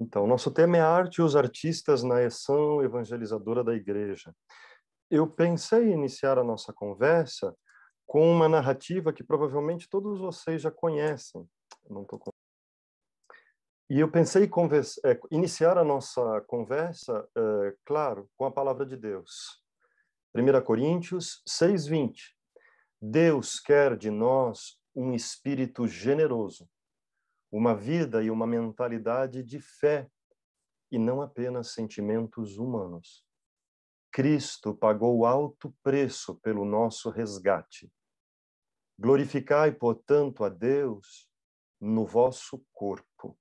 Então, nosso tema é arte e os artistas na ação evangelizadora da igreja. Eu pensei em iniciar a nossa conversa com uma narrativa que provavelmente todos vocês já conhecem. Não tô com... E eu pensei em conversa, é, iniciar a nossa conversa, é, claro, com a palavra de Deus. 1 Coríntios 6,20. Deus quer de nós um espírito generoso uma vida e uma mentalidade de fé e não apenas sentimentos humanos. Cristo pagou alto preço pelo nosso resgate. Glorificai, portanto, a Deus no vosso corpo.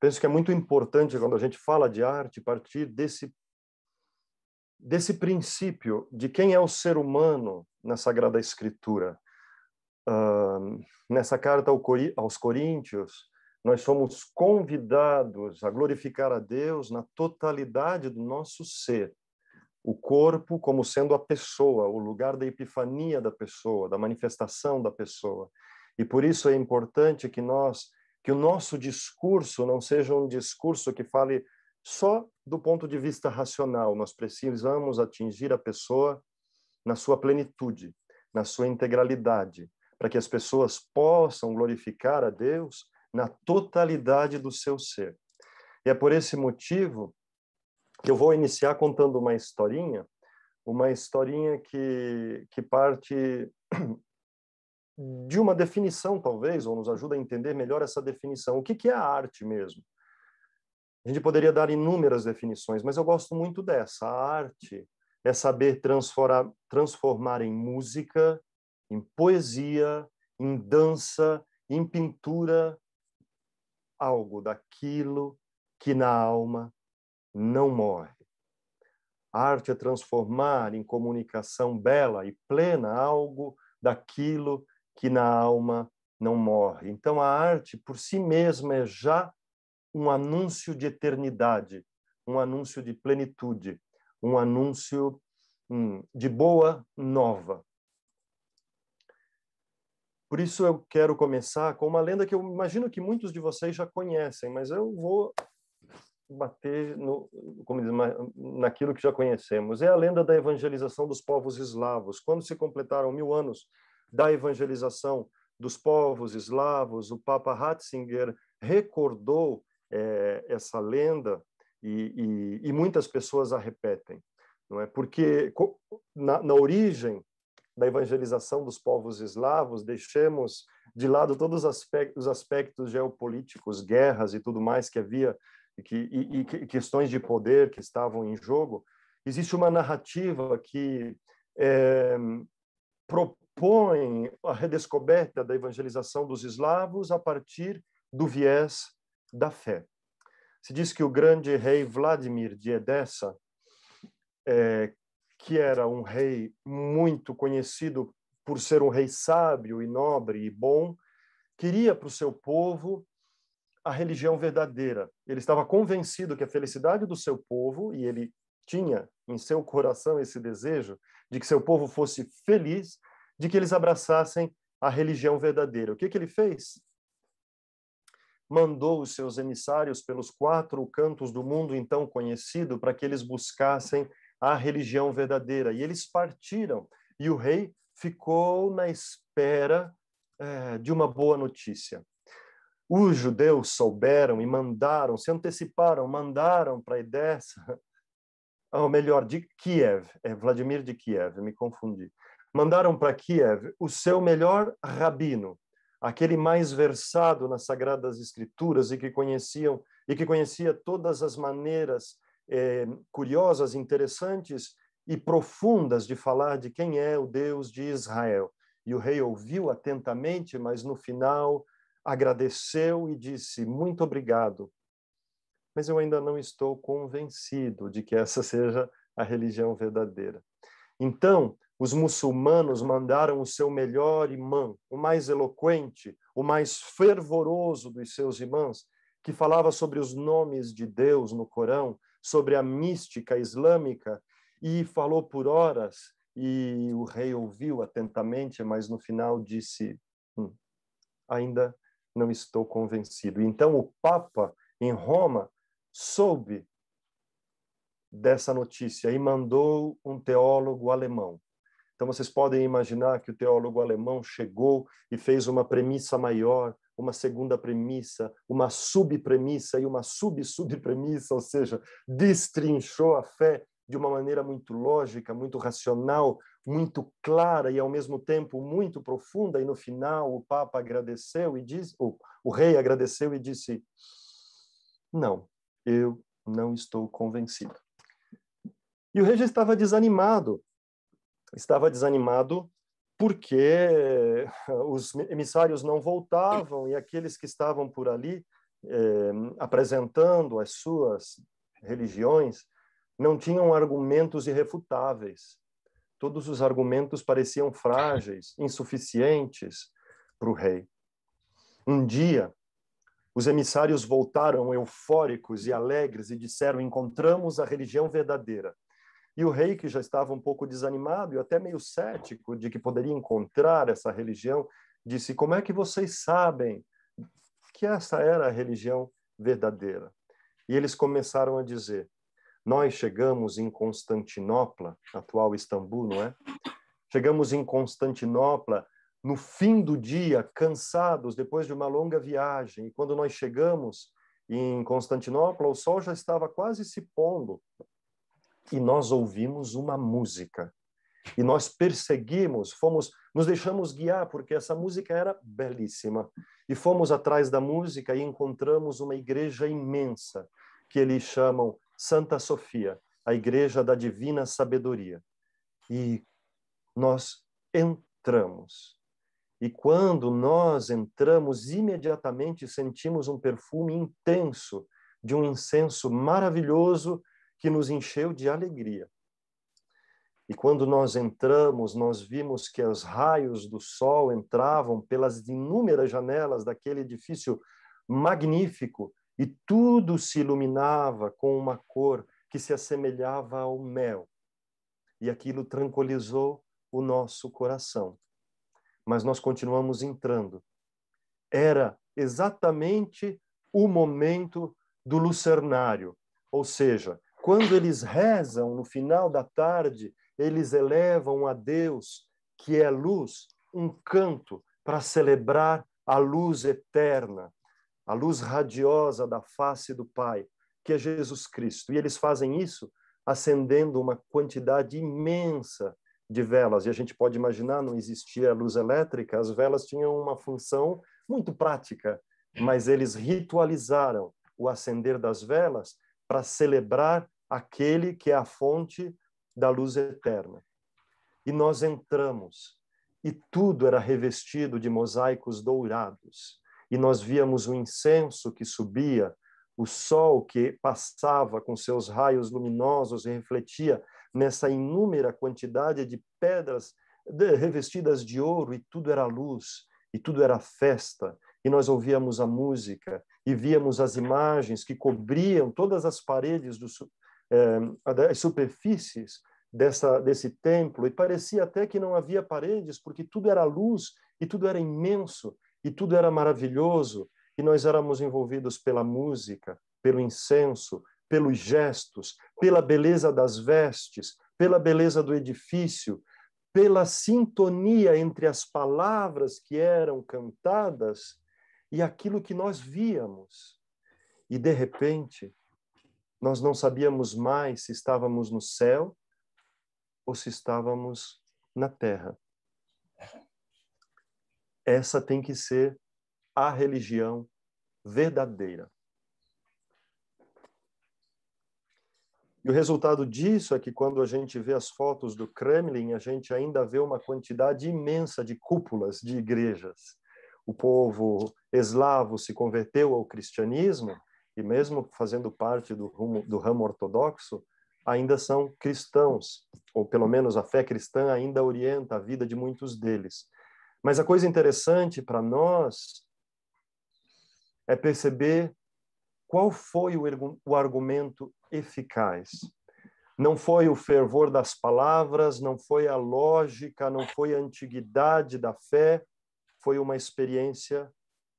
Penso que é muito importante quando a gente fala de arte partir desse desse princípio de quem é o ser humano na Sagrada Escritura nessa carta aos Coríntios, nós somos convidados a glorificar a Deus na totalidade do nosso ser, o corpo como sendo a pessoa, o lugar da epifania da pessoa, da manifestação da pessoa. E por isso é importante que nós que o nosso discurso não seja um discurso que fale só do ponto de vista racional. Nós precisamos atingir a pessoa na sua plenitude, na sua integralidade para que as pessoas possam glorificar a Deus na totalidade do seu ser. E é por esse motivo que eu vou iniciar contando uma historinha, uma historinha que, que parte de uma definição, talvez, ou nos ajuda a entender melhor essa definição. O que, que é a arte mesmo? A gente poderia dar inúmeras definições, mas eu gosto muito dessa. A arte é saber transformar, transformar em música em poesia, em dança, em pintura, algo daquilo que na alma não morre. A arte é transformar em comunicação bela e plena algo daquilo que na alma não morre. Então, a arte por si mesma é já um anúncio de eternidade, um anúncio de plenitude, um anúncio hum, de boa nova. Por isso eu quero começar com uma lenda que eu imagino que muitos de vocês já conhecem, mas eu vou bater no, como diz, naquilo que já conhecemos. É a lenda da evangelização dos povos eslavos. Quando se completaram mil anos da evangelização dos povos eslavos, o Papa Ratzinger recordou é, essa lenda e, e, e, muitas pessoas a repetem, não é? Porque na, na origem da evangelização dos povos eslavos, deixemos de lado todos os aspectos, os aspectos geopolíticos, guerras e tudo mais que havia, e, que, e, e questões de poder que estavam em jogo, existe uma narrativa que é, propõe a redescoberta da evangelização dos eslavos a partir do viés da fé. Se diz que o grande rei Vladimir de Edessa, é, eh, que era um rei muito conhecido por ser um rei sábio e nobre e bom, queria para o seu povo a religião verdadeira. Ele estava convencido que a felicidade do seu povo, e ele tinha em seu coração esse desejo de que seu povo fosse feliz, de que eles abraçassem a religião verdadeira. O que, que ele fez? Mandou os seus emissários pelos quatro cantos do mundo então conhecido para que eles buscassem à religião verdadeira. E eles partiram, e o rei ficou na espera é, de uma boa notícia. Os judeus souberam e mandaram, se anteciparam, mandaram para Edessa, ou melhor, de Kiev, é Vladimir de Kiev, me confundi. Mandaram para Kiev o seu melhor rabino, aquele mais versado nas sagradas escrituras e que conheciam e que conhecia todas as maneiras é, curiosas, interessantes e profundas de falar de quem é o Deus de Israel. E o rei ouviu atentamente, mas no final agradeceu e disse: Muito obrigado, mas eu ainda não estou convencido de que essa seja a religião verdadeira. Então, os muçulmanos mandaram o seu melhor imã, o mais eloquente, o mais fervoroso dos seus irmãos, que falava sobre os nomes de Deus no Corão, sobre a mística islâmica e falou por horas. E o rei ouviu atentamente, mas no final disse: hum, ainda não estou convencido. Então o Papa em Roma soube dessa notícia e mandou um teólogo alemão. Então vocês podem imaginar que o teólogo alemão chegou e fez uma premissa maior, uma segunda premissa, uma subpremissa e uma sub-subpremissa, ou seja, destrinchou a fé de uma maneira muito lógica, muito racional, muito clara e ao mesmo tempo muito profunda. E no final o Papa agradeceu e disse, o rei agradeceu e disse: não, eu não estou convencido. E o rei já estava desanimado. Estava desanimado porque eh, os emissários não voltavam e aqueles que estavam por ali eh, apresentando as suas religiões não tinham argumentos irrefutáveis. Todos os argumentos pareciam frágeis, insuficientes para o rei. Um dia, os emissários voltaram eufóricos e alegres e disseram: Encontramos a religião verdadeira. E o rei, que já estava um pouco desanimado e até meio cético de que poderia encontrar essa religião, disse: Como é que vocês sabem que essa era a religião verdadeira? E eles começaram a dizer: Nós chegamos em Constantinopla, atual Istambul, não é? Chegamos em Constantinopla no fim do dia, cansados, depois de uma longa viagem. E quando nós chegamos em Constantinopla, o sol já estava quase se pondo e nós ouvimos uma música. E nós perseguimos, fomos, nos deixamos guiar porque essa música era belíssima. E fomos atrás da música e encontramos uma igreja imensa que eles chamam Santa Sofia, a igreja da divina sabedoria. E nós entramos. E quando nós entramos, imediatamente sentimos um perfume intenso de um incenso maravilhoso que nos encheu de alegria. E quando nós entramos, nós vimos que os raios do sol entravam pelas inúmeras janelas daquele edifício magnífico e tudo se iluminava com uma cor que se assemelhava ao mel. E aquilo tranquilizou o nosso coração. Mas nós continuamos entrando. Era exatamente o momento do lucernário, ou seja, quando eles rezam no final da tarde, eles elevam a Deus, que é luz, um canto para celebrar a luz eterna, a luz radiosa da face do Pai, que é Jesus Cristo. E eles fazem isso acendendo uma quantidade imensa de velas. E a gente pode imaginar, não existia luz elétrica, as velas tinham uma função muito prática, mas eles ritualizaram o acender das velas para celebrar aquele que é a fonte da luz eterna. E nós entramos, e tudo era revestido de mosaicos dourados, e nós víamos o incenso que subia, o sol que passava com seus raios luminosos e refletia nessa inúmera quantidade de pedras revestidas de ouro, e tudo era luz, e tudo era festa, e nós ouvíamos a música e víamos as imagens que cobriam todas as paredes, do, eh, as superfícies dessa, desse templo, e parecia até que não havia paredes, porque tudo era luz e tudo era imenso e tudo era maravilhoso, e nós éramos envolvidos pela música, pelo incenso, pelos gestos, pela beleza das vestes, pela beleza do edifício, pela sintonia entre as palavras que eram cantadas e aquilo que nós víamos. E de repente, nós não sabíamos mais se estávamos no céu ou se estávamos na terra. Essa tem que ser a religião verdadeira. E o resultado disso é que quando a gente vê as fotos do Kremlin, a gente ainda vê uma quantidade imensa de cúpulas de igrejas o povo eslavo se converteu ao cristianismo, e mesmo fazendo parte do, rumo, do ramo ortodoxo, ainda são cristãos, ou pelo menos a fé cristã ainda orienta a vida de muitos deles. Mas a coisa interessante para nós é perceber qual foi o, o argumento eficaz. Não foi o fervor das palavras, não foi a lógica, não foi a antiguidade da fé, foi uma experiência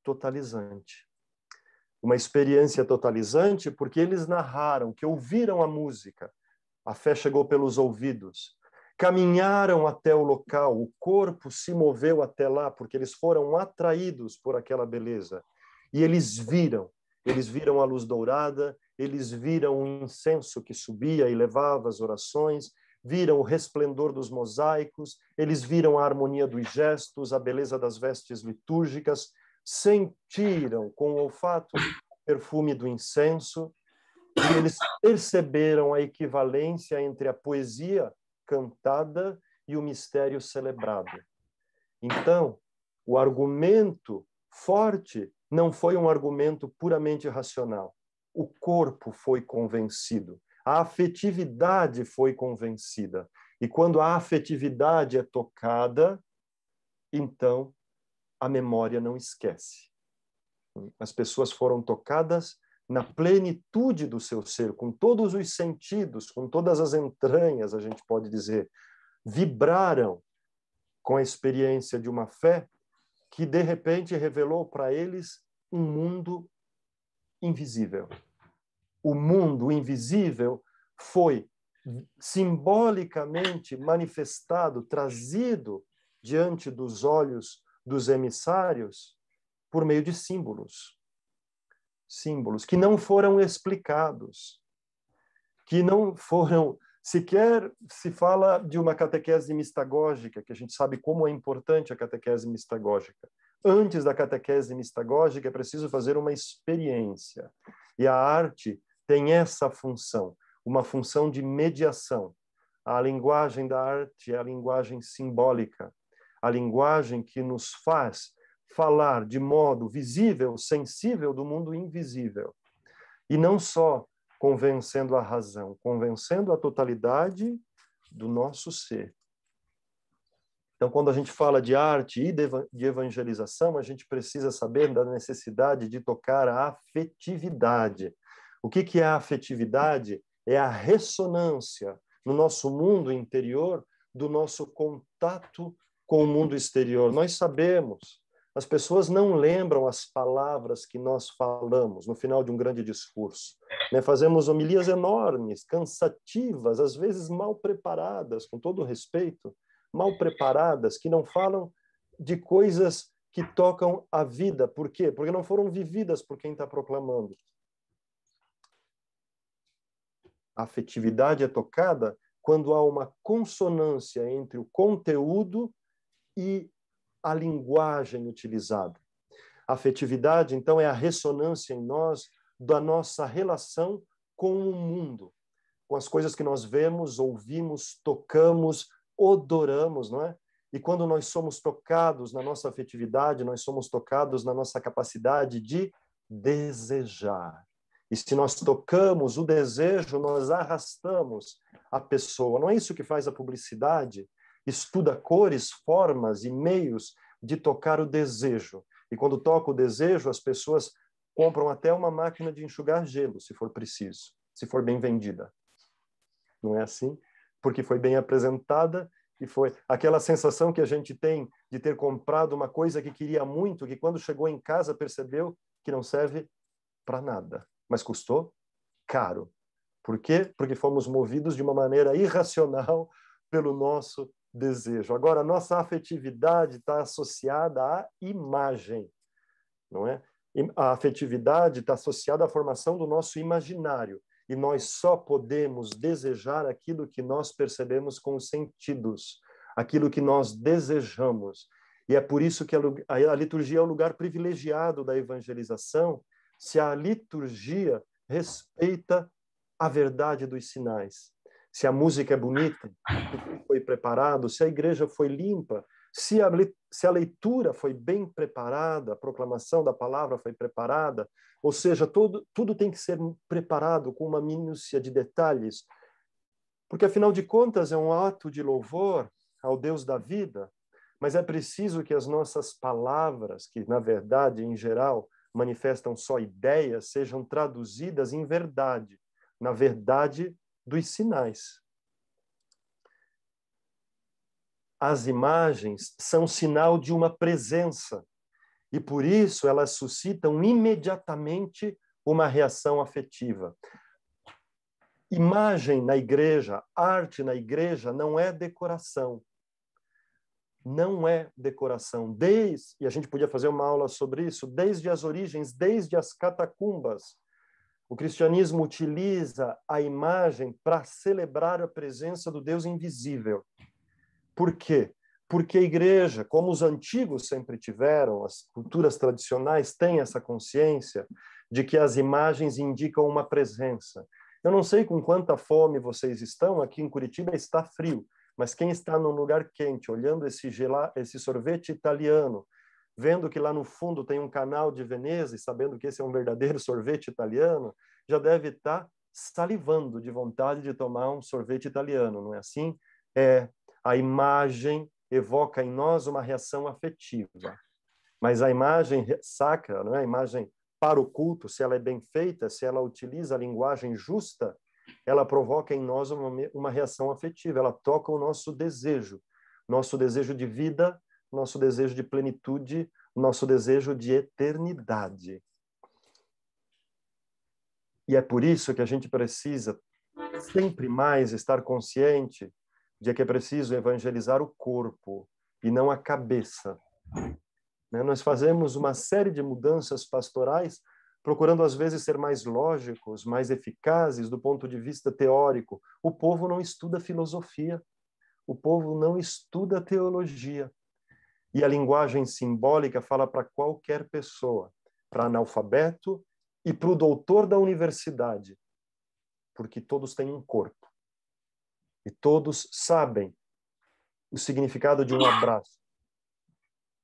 totalizante. Uma experiência totalizante porque eles narraram que ouviram a música, a fé chegou pelos ouvidos, caminharam até o local, o corpo se moveu até lá porque eles foram atraídos por aquela beleza. E eles viram, eles viram a luz dourada, eles viram o um incenso que subia e levava as orações, viram o resplendor dos mosaicos, eles viram a harmonia dos gestos, a beleza das vestes litúrgicas, sentiram com o olfato o perfume do incenso, e eles perceberam a equivalência entre a poesia cantada e o mistério celebrado. Então, o argumento forte não foi um argumento puramente racional. O corpo foi convencido. A afetividade foi convencida. E quando a afetividade é tocada, então a memória não esquece. As pessoas foram tocadas na plenitude do seu ser, com todos os sentidos, com todas as entranhas, a gente pode dizer, vibraram com a experiência de uma fé que de repente revelou para eles um mundo invisível, o mundo invisível foi simbolicamente manifestado, trazido diante dos olhos dos emissários por meio de símbolos. Símbolos que não foram explicados, que não foram sequer se fala de uma catequese mistagógica, que a gente sabe como é importante a catequese mistagógica. Antes da catequese mistagógica, é preciso fazer uma experiência. E a arte tem essa função, uma função de mediação. A linguagem da arte é a linguagem simbólica, a linguagem que nos faz falar de modo visível, sensível do mundo invisível. E não só convencendo a razão, convencendo a totalidade do nosso ser. Então, quando a gente fala de arte e de evangelização, a gente precisa saber da necessidade de tocar a afetividade, o que, que é a afetividade? É a ressonância no nosso mundo interior do nosso contato com o mundo exterior. Nós sabemos, as pessoas não lembram as palavras que nós falamos no final de um grande discurso. Né? Fazemos homilias enormes, cansativas, às vezes mal preparadas, com todo respeito, mal preparadas, que não falam de coisas que tocam a vida. Por quê? Porque não foram vividas por quem está proclamando. a afetividade é tocada quando há uma consonância entre o conteúdo e a linguagem utilizada. A afetividade, então, é a ressonância em nós da nossa relação com o mundo, com as coisas que nós vemos, ouvimos, tocamos, odoramos, não é? E quando nós somos tocados na nossa afetividade, nós somos tocados na nossa capacidade de desejar. E se nós tocamos o desejo, nós arrastamos a pessoa. Não é isso que faz a publicidade? Estuda cores, formas e meios de tocar o desejo. E quando toca o desejo, as pessoas compram até uma máquina de enxugar gelo, se for preciso, se for bem vendida. Não é assim? Porque foi bem apresentada e foi aquela sensação que a gente tem de ter comprado uma coisa que queria muito, que quando chegou em casa percebeu que não serve para nada mas custou caro. Por quê? Porque fomos movidos de uma maneira irracional pelo nosso desejo. Agora, a nossa afetividade está associada à imagem, não é? A afetividade está associada à formação do nosso imaginário. E nós só podemos desejar aquilo que nós percebemos com os sentidos, aquilo que nós desejamos. E é por isso que a liturgia é o lugar privilegiado da evangelização, se a liturgia respeita a verdade dos sinais, se a música é bonita, se foi preparado, se a igreja foi limpa, se a, se a leitura foi bem preparada, a proclamação da palavra foi preparada, ou seja, todo, tudo tem que ser preparado com uma minúcia de detalhes, porque afinal de contas é um ato de louvor ao Deus da vida, mas é preciso que as nossas palavras, que na verdade, em geral, manifestam só ideias sejam traduzidas em verdade, na verdade dos sinais. As imagens são sinal de uma presença e por isso elas suscitam imediatamente uma reação afetiva. Imagem na igreja, arte na igreja não é decoração, não é decoração. Desde, e a gente podia fazer uma aula sobre isso, desde as origens, desde as catacumbas. O cristianismo utiliza a imagem para celebrar a presença do Deus invisível. Por quê? Porque a igreja, como os antigos sempre tiveram, as culturas tradicionais têm essa consciência de que as imagens indicam uma presença. Eu não sei com quanta fome vocês estão, aqui em Curitiba está frio. Mas quem está num lugar quente, olhando esse, gelá, esse sorvete italiano, vendo que lá no fundo tem um canal de Veneza e sabendo que esse é um verdadeiro sorvete italiano, já deve estar tá salivando de vontade de tomar um sorvete italiano, não é assim? É, a imagem evoca em nós uma reação afetiva. Mas a imagem sacra, não é? a imagem para o culto, se ela é bem feita, se ela utiliza a linguagem justa, ela provoca em nós uma, uma reação afetiva, ela toca o nosso desejo, nosso desejo de vida, nosso desejo de plenitude, nosso desejo de eternidade. E é por isso que a gente precisa sempre mais estar consciente de que é preciso evangelizar o corpo e não a cabeça. Né? Nós fazemos uma série de mudanças pastorais procurando às vezes ser mais lógicos, mais eficazes do ponto de vista teórico. O povo não estuda filosofia, o povo não estuda teologia. E a linguagem simbólica fala para qualquer pessoa, para analfabeto e para o doutor da universidade, porque todos têm um corpo e todos sabem o significado de um abraço,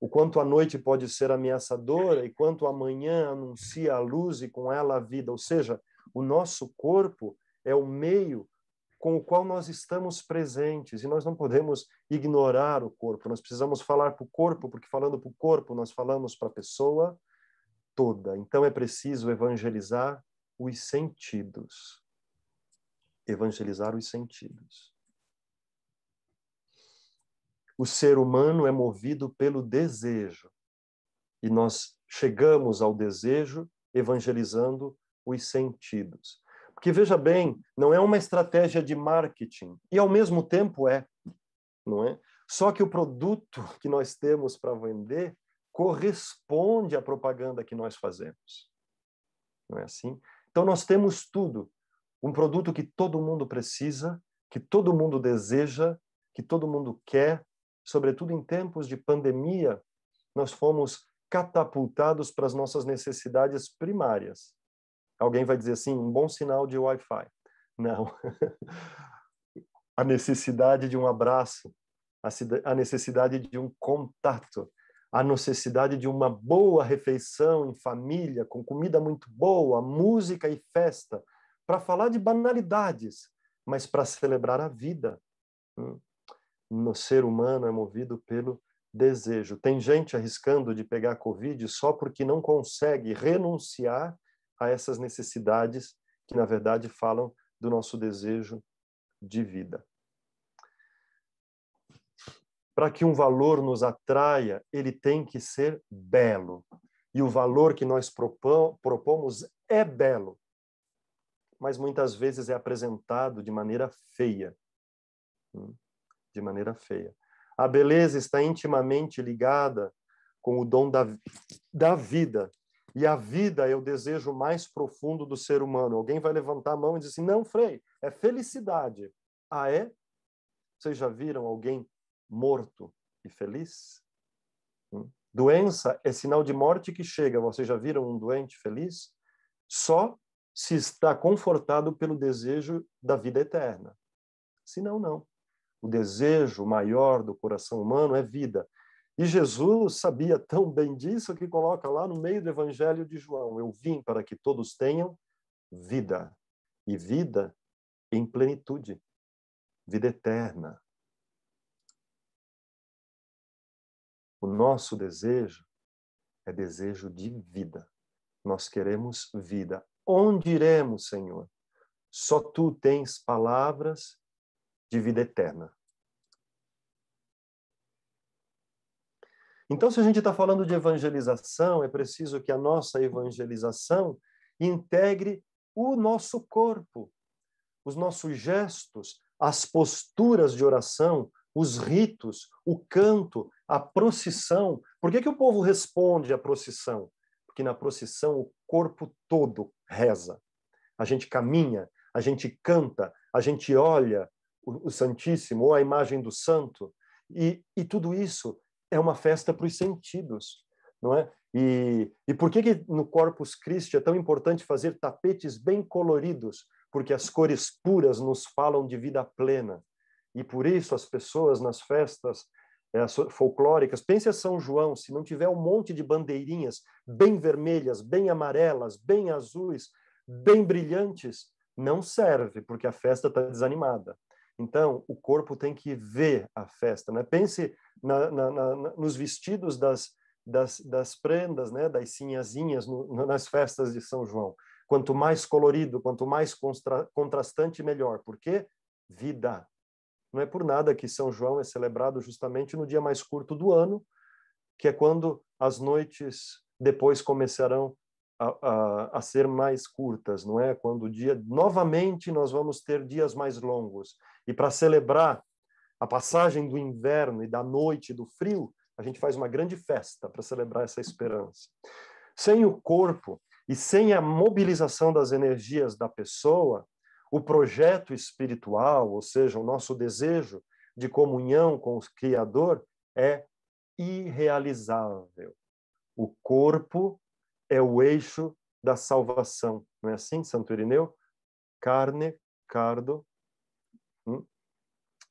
o quanto a noite pode ser ameaçadora e quanto amanhã anuncia a luz e com ela a vida. Ou seja, o nosso corpo é o meio com o qual nós estamos presentes e nós não podemos ignorar o corpo. Nós precisamos falar para o corpo, porque falando para o corpo, nós falamos para a pessoa toda. Então é preciso evangelizar os sentidos. Evangelizar os sentidos o ser humano é movido pelo desejo. E nós chegamos ao desejo evangelizando os sentidos. Porque veja bem, não é uma estratégia de marketing e ao mesmo tempo é, não é? Só que o produto que nós temos para vender corresponde à propaganda que nós fazemos. Não é assim? Então nós temos tudo, um produto que todo mundo precisa, que todo mundo deseja, que todo mundo quer, sobretudo em tempos de pandemia, nós fomos catapultados para as nossas necessidades primárias. Alguém vai dizer assim, um bom sinal de Wi-Fi. Não. a necessidade de um abraço, a necessidade de um contato, a necessidade de uma boa refeição em família, com comida muito boa, música e festa, para falar de banalidades, mas para celebrar a vida. Hum no ser humano é movido pelo desejo. Tem gente arriscando de pegar Covid só porque não consegue renunciar a essas necessidades que, na verdade, falam do nosso desejo de vida. Para que um valor nos atraia, ele tem que ser belo. E o valor que nós propomos é belo, mas muitas vezes é apresentado de maneira feia. Hum de maneira feia. A beleza está intimamente ligada com o dom da, da vida. E a vida é o desejo mais profundo do ser humano. Alguém vai levantar a mão e dizer assim: não, Frei, é felicidade. Ah, é? Vocês já viram alguém morto e feliz? Hum? Doença é sinal de morte que chega. Vocês já viram um doente feliz? Só se está confortado pelo desejo da vida eterna. Senão, não o desejo maior do coração humano é vida. E Jesus sabia tão bem disso que coloca lá no meio do Evangelho de João: Eu vim para que todos tenham vida, e vida em plenitude, vida eterna. O nosso desejo é desejo de vida. Nós queremos vida. Onde iremos, Senhor? Só tu tens palavras de vida eterna. Então, se a gente está falando de evangelização, é preciso que a nossa evangelização integre o nosso corpo, os nossos gestos, as posturas de oração, os ritos, o canto, a procissão. Por que, que o povo responde à procissão? Porque na procissão o corpo todo reza. A gente caminha, a gente canta, a gente olha, o Santíssimo, ou a imagem do Santo, e, e tudo isso é uma festa para os sentidos, não é? E, e por que, que no Corpus Christi é tão importante fazer tapetes bem coloridos? Porque as cores puras nos falam de vida plena. E por isso as pessoas nas festas é, folclóricas, pense a São João, se não tiver um monte de bandeirinhas bem vermelhas, bem amarelas, bem azuis, bem brilhantes, não serve, porque a festa está desanimada. Então, o corpo tem que ver a festa. Né? Pense na, na, na, nos vestidos das, das, das prendas, né? das sinhazinhas no, nas festas de São João. Quanto mais colorido, quanto mais contra, contrastante, melhor. Porque vida. Não é por nada que São João é celebrado justamente no dia mais curto do ano, que é quando as noites depois começarão a, a, a, ser mais curtas, não é? Quando o dia novamente nós vamos ter dias mais longos. E para celebrar a passagem do inverno e da noite do frio, a gente faz uma grande festa para celebrar essa esperança. Sem o corpo e sem a mobilização das energias da pessoa, o projeto espiritual, ou seja, o nosso desejo de comunhão com o Criador, é irrealizável. O corpo é o eixo da salvação. Não é assim, Santo Irineu? Carne, cardo, Hum?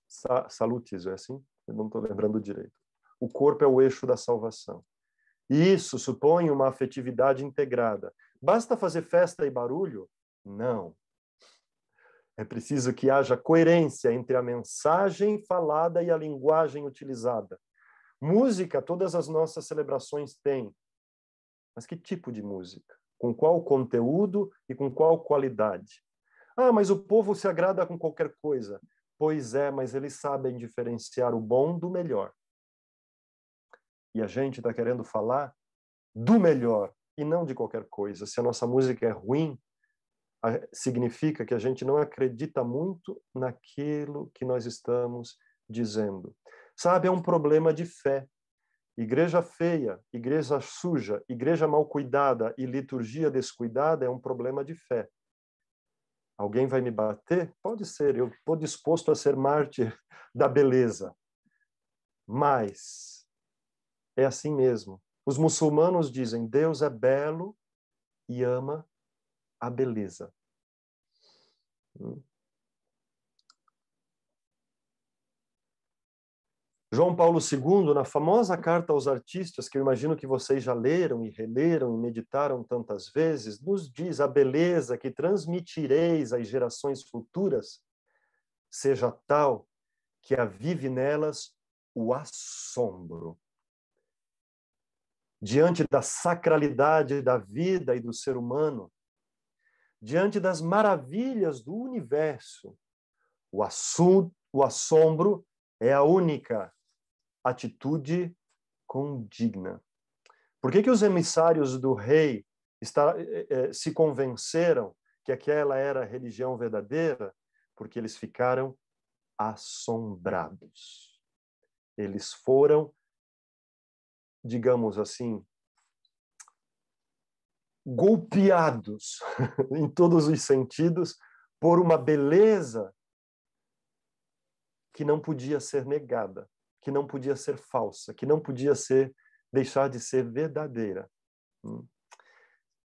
Sa salutis, é assim? Eu não estou lembrando direito. O corpo é o eixo da salvação. E isso supõe uma afetividade integrada. Basta fazer festa e barulho? Não. É preciso que haja coerência entre a mensagem falada e a linguagem utilizada. Música, todas as nossas celebrações têm. Mas que tipo de música? Com qual conteúdo e com qual qualidade? Ah, mas o povo se agrada com qualquer coisa. Pois é, mas eles sabem diferenciar o bom do melhor. E a gente está querendo falar do melhor e não de qualquer coisa. Se a nossa música é ruim, significa que a gente não acredita muito naquilo que nós estamos dizendo. Sabe, é um problema de fé. Igreja feia, igreja suja, igreja mal cuidada e liturgia descuidada é um problema de fé. Alguém vai me bater? Pode ser, eu estou disposto a ser mártir da beleza. Mas é assim mesmo. Os muçulmanos dizem: Deus é belo e ama a beleza. Hum. João Paulo II, na famosa carta aos artistas, que eu imagino que vocês já leram e releram e meditaram tantas vezes, nos diz a beleza que transmitireis às gerações futuras seja tal que a vive nelas o assombro. Diante da sacralidade da vida e do ser humano, diante das maravilhas do universo, o, assu o assombro é a única atitude condigna. Por que, que os emissários do rei está, eh, eh, eh, se convenceram que aquela era a religião verdadeira? Porque eles ficaram assombrados. Eles foram, digamos assim, golpeados em todos os sentidos por uma beleza que não podia ser negada que não podia ser falsa, que não podia ser deixar de ser verdadeira. Hum.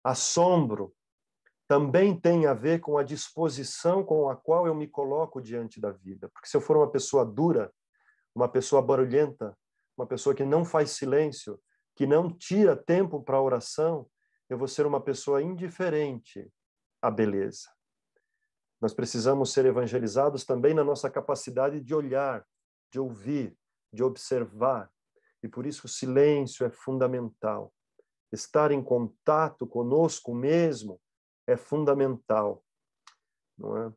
Assombro também tem a ver com a disposição com a qual eu me coloco diante da vida, porque se eu for uma pessoa dura, uma pessoa barulhenta, uma pessoa que não faz silêncio, que não tira tempo para oração, eu vou ser uma pessoa indiferente à beleza. Nós precisamos ser evangelizados também na nossa capacidade de olhar, de ouvir, de observar, e por isso o silêncio é fundamental. Estar em contato conosco mesmo é fundamental, não é?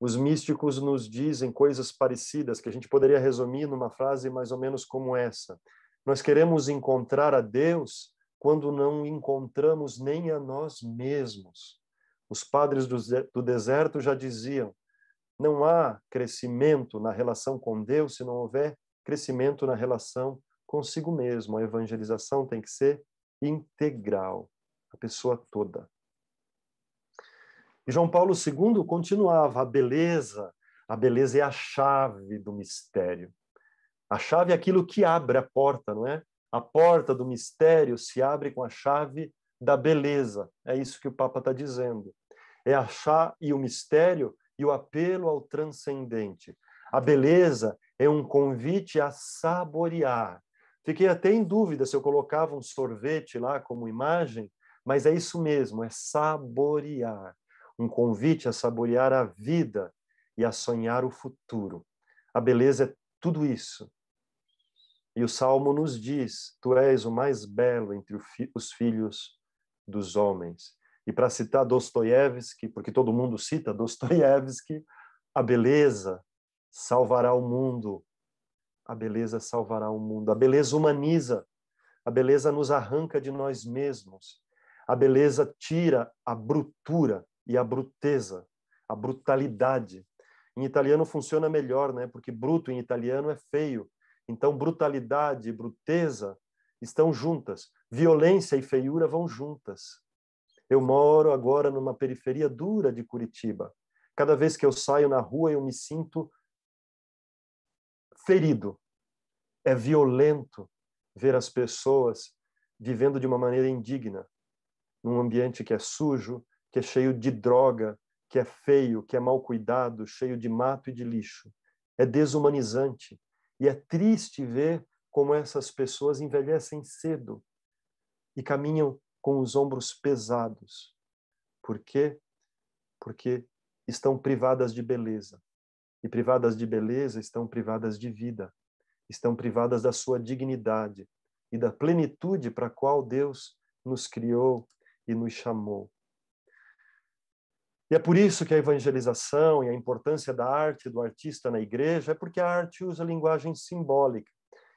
Os místicos nos dizem coisas parecidas que a gente poderia resumir numa frase mais ou menos como essa: Nós queremos encontrar a Deus quando não encontramos nem a nós mesmos. Os padres do deserto já diziam: não há crescimento na relação com Deus se não houver crescimento na relação consigo mesmo. A evangelização tem que ser integral, a pessoa toda. E João Paulo II continuava: a beleza, a beleza é a chave do mistério. A chave é aquilo que abre a porta, não é? A porta do mistério se abre com a chave da beleza. É isso que o Papa está dizendo. É achar e o mistério e o apelo ao transcendente. A beleza é um convite a saborear. Fiquei até em dúvida se eu colocava um sorvete lá como imagem, mas é isso mesmo, é saborear. Um convite a saborear a vida e a sonhar o futuro. A beleza é tudo isso. E o Salmo nos diz: Tu és o mais belo entre os filhos dos homens. E para citar Dostoiévski, porque todo mundo cita Dostoiévski, a beleza salvará o mundo. A beleza salvará o mundo. A beleza humaniza. A beleza nos arranca de nós mesmos. A beleza tira a brutura e a bruteza, a brutalidade. Em italiano funciona melhor, né? Porque bruto em italiano é feio. Então brutalidade e bruteza estão juntas. Violência e feiura vão juntas. Eu moro agora numa periferia dura de Curitiba. Cada vez que eu saio na rua, eu me sinto ferido. É violento ver as pessoas vivendo de uma maneira indigna, num ambiente que é sujo, que é cheio de droga, que é feio, que é mal cuidado, cheio de mato e de lixo. É desumanizante. E é triste ver como essas pessoas envelhecem cedo e caminham com os ombros pesados. Por quê? Porque estão privadas de beleza. E privadas de beleza estão privadas de vida, estão privadas da sua dignidade e da plenitude para a qual Deus nos criou e nos chamou. E é por isso que a evangelização e a importância da arte do artista na igreja é porque a arte usa linguagem simbólica.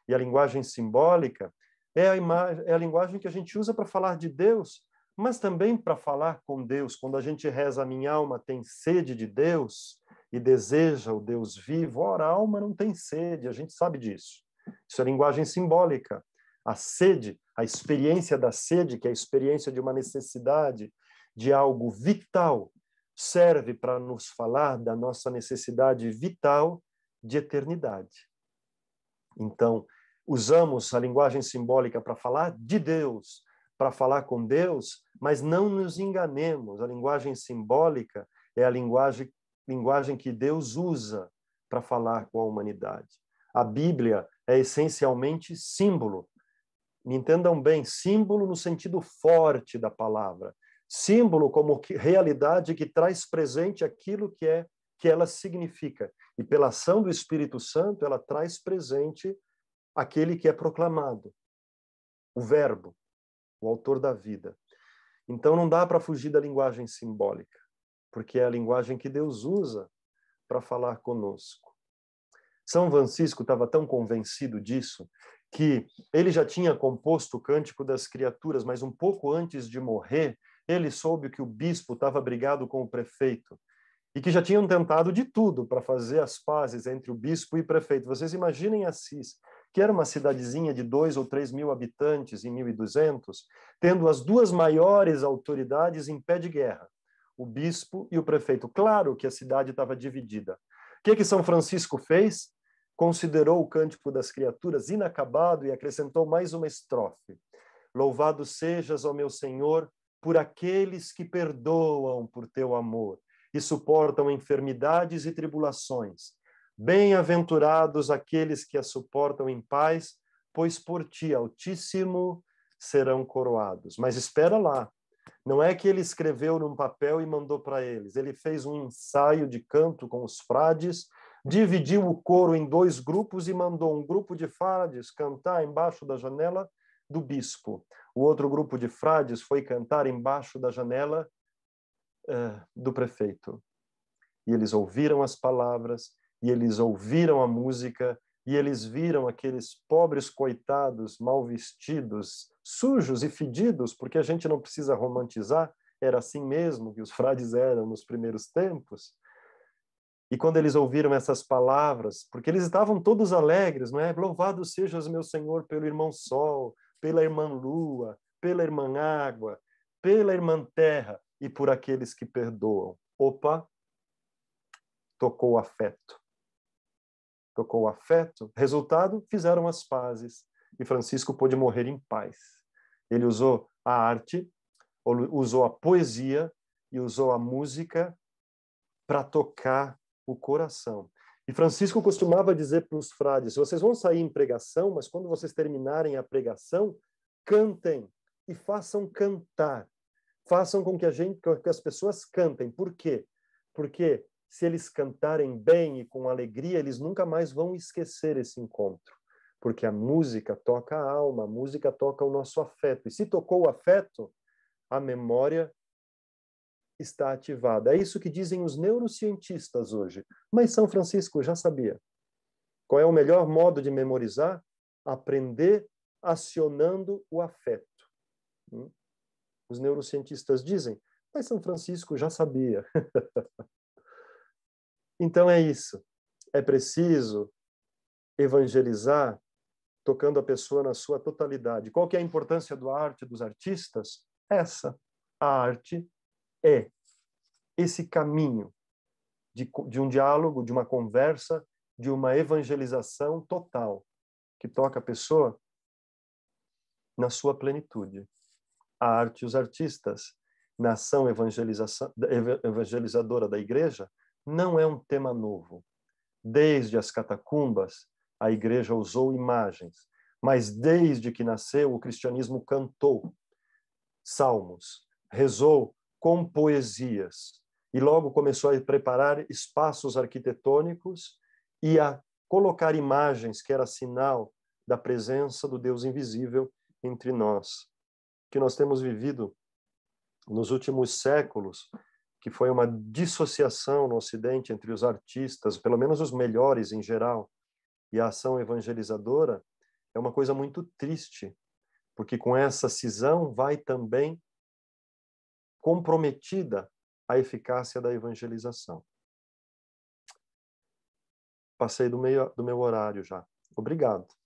E a linguagem simbólica é a imagem, é a linguagem que a gente usa para falar de Deus, mas também para falar com Deus. Quando a gente reza, a minha alma tem sede de Deus e deseja o Deus vivo, ora, a alma não tem sede, a gente sabe disso. Isso é linguagem simbólica. A sede, a experiência da sede, que é a experiência de uma necessidade, de algo vital, serve para nos falar da nossa necessidade vital de eternidade. Então, usamos a linguagem simbólica para falar de Deus, para falar com Deus, mas não nos enganemos. A linguagem simbólica é a linguagem, linguagem que Deus usa para falar com a humanidade. A Bíblia é essencialmente símbolo. Me entendam bem, símbolo no sentido forte da palavra. Símbolo como que, realidade que traz presente aquilo que é que ela significa. E pela ação do Espírito Santo, ela traz presente aquele que é proclamado, o Verbo, o autor da vida. Então não dá para fugir da linguagem simbólica, porque é a linguagem que Deus usa para falar conosco. São Francisco estava tão convencido disso que ele já tinha composto o Cântico das Criaturas, mas um pouco antes de morrer, ele soube que o bispo estava brigado com o prefeito e que já tinham tentado de tudo para fazer as pazes entre o bispo e o prefeito. Vocês imaginem Assis, que era uma cidadezinha de 2 ou 3 mil habitantes em 1200, tendo as duas maiores autoridades em pé de guerra, o bispo e o prefeito. Claro que a cidade estava dividida. O que, que São Francisco fez? Considerou o Cântico das Criaturas inacabado e acrescentou mais uma estrofe. Louvado sejas, ó meu Senhor, por aqueles que perdoam por teu amor e suportam enfermidades e tribulações Bem-aventurados aqueles que a suportam em paz, pois por ti, Altíssimo, serão coroados. Mas espera lá. Não é que ele escreveu num papel e mandou para eles. Ele fez um ensaio de canto com os frades, dividiu o coro em dois grupos e mandou um grupo de frades cantar embaixo da janela do bispo. O outro grupo de frades foi cantar embaixo da janela uh, do prefeito. E eles ouviram as palavras e eles ouviram a música, e eles viram aqueles pobres coitados mal vestidos, sujos e fedidos, porque a gente não precisa romantizar, era assim mesmo que os frades eram nos primeiros tempos. E quando eles ouviram essas palavras, porque eles estavam todos alegres, não é? Louvado sejas meu Senhor pelo irmão Sol, pela irmã Lua, pela irmã Água, pela irmã Terra e por aqueles que perdoam. Opa, tocou afeto tocou o afeto, resultado, fizeram as pazes e Francisco pôde morrer em paz. Ele usou a arte, usou a poesia e usou a música para tocar o coração. E Francisco costumava dizer para os frades: vocês vão sair em pregação, mas quando vocês terminarem a pregação, cantem e façam cantar. Façam com que, a gente, que as pessoas cantem. Por quê? Porque se eles cantarem bem e com alegria, eles nunca mais vão esquecer esse encontro, porque a música toca a alma, a música toca o nosso afeto. E se tocou o afeto, a memória está ativada. É isso que dizem os neurocientistas hoje. Mas São Francisco já sabia. Qual é o melhor modo de memorizar? Aprender acionando o afeto. Hum? Os neurocientistas dizem, mas São Francisco já sabia. Então é isso. É preciso evangelizar tocando a pessoa na sua totalidade. Qual que é a importância da do arte dos artistas? Essa, a arte é esse caminho de, de um diálogo, de uma conversa, de uma evangelização total que toca a pessoa na sua plenitude. A arte e os artistas, na ação evangelizadora da igreja, não é um tema novo. Desde as catacumbas, a igreja usou imagens, mas desde que nasceu, o cristianismo cantou salmos, rezou com poesias e logo começou a preparar espaços arquitetônicos e a colocar imagens que era sinal da presença do Deus invisível entre nós. Que nós temos vivido nos últimos séculos que foi uma dissociação no Ocidente entre os artistas, pelo menos os melhores em geral, e a ação evangelizadora, é uma coisa muito triste, porque com essa cisão vai também comprometida a eficácia da evangelização. Passei do, meu do meu horário já. Obrigado.